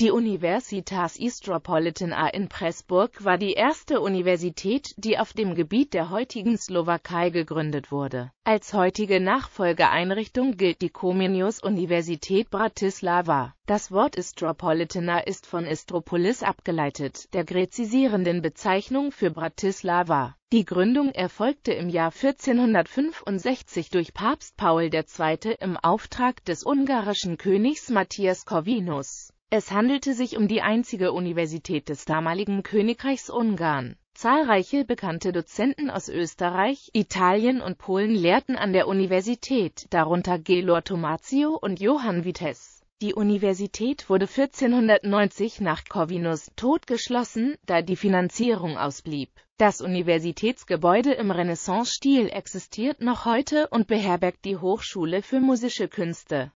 Die Universitas Istropolitana in Pressburg war die erste Universität, die auf dem Gebiet der heutigen Slowakei gegründet wurde. Als heutige Nachfolgeeinrichtung gilt die Comenius-Universität Bratislava. Das Wort Istropolitana ist von Istropolis abgeleitet, der gräzisierenden Bezeichnung für Bratislava. Die Gründung erfolgte im Jahr 1465 durch Papst Paul II. im Auftrag des ungarischen Königs Matthias Corvinus es handelte sich um die einzige Universität des damaligen Königreichs Ungarn. Zahlreiche bekannte Dozenten aus Österreich, Italien und Polen lehrten an der Universität, darunter Gelor Tomazio und Johann Vites. Die Universität wurde 1490 nach Corvinus Tod geschlossen, da die Finanzierung ausblieb. Das Universitätsgebäude im Renaissance-Stil existiert noch heute und beherbergt die Hochschule für Musische Künste.